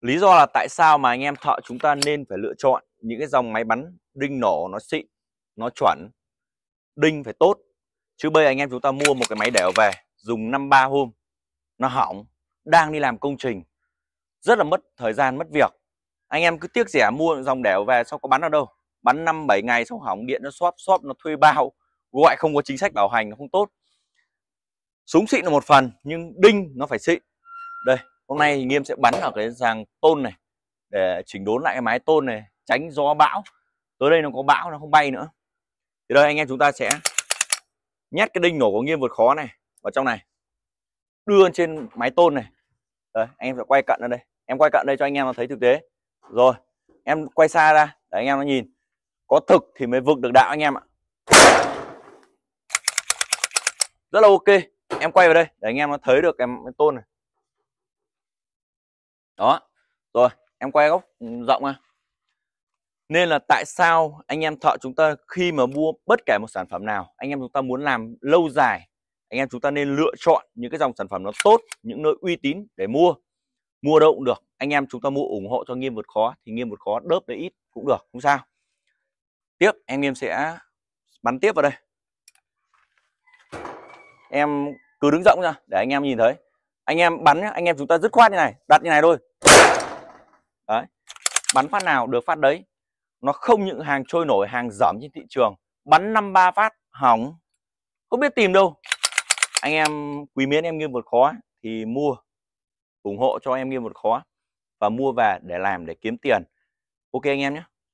Lý do là tại sao mà anh em thợ chúng ta nên phải lựa chọn những cái dòng máy bắn đinh nổ nó xịn, nó chuẩn, đinh phải tốt. Chứ bây anh em chúng ta mua một cái máy đẻo về dùng 5-3 hôm, nó hỏng, đang đi làm công trình, rất là mất thời gian, mất việc. Anh em cứ tiếc rẻ mua dòng đẻo về sau có bắn ở đâu. Bắn 5-7 ngày xong hỏng điện nó xóp, xóp nó thuê bao, gọi không có chính sách bảo hành nó không tốt. Súng xịn là một phần nhưng đinh nó phải xịn. Đây, hôm nay thì nghiêm sẽ bắn vào cái dàn tôn này để chỉnh đốn lại cái mái tôn này tránh gió bão tới đây nó có bão nó không bay nữa thì đây anh em chúng ta sẽ nhét cái đinh nổ của nghiêm vượt khó này vào trong này đưa trên mái tôn này Đây, anh em sẽ quay cận ở đây em quay cận đây cho anh em nó thấy thực tế rồi em quay xa ra để anh em nó nhìn có thực thì mới vực được đạo anh em ạ rất là ok em quay vào đây để anh em nó thấy được em tôn này đó rồi em quay góc ừ, rộng ha à. nên là tại sao anh em thợ chúng ta khi mà mua bất kể một sản phẩm nào anh em chúng ta muốn làm lâu dài anh em chúng ta nên lựa chọn những cái dòng sản phẩm nó tốt những nơi uy tín để mua mua đâu cũng được anh em chúng ta mua ủng hộ cho nghiêm vượt khó thì nghiêm vượt khó đớp để ít cũng được không sao tiếp anh em sẽ bắn tiếp vào đây em cứ đứng rộng ra để anh em nhìn thấy anh em bắn nhá anh em chúng ta dứt khoát như này đặt như này thôi đấy bắn phát nào được phát đấy nó không những hàng trôi nổi hàng dởm trên thị trường bắn 53 phát hỏng không biết tìm đâu anh em quý mến em nghiêm một khó thì mua ủng hộ cho em nghiêm một khó và mua về để làm để kiếm tiền ok anh em nhé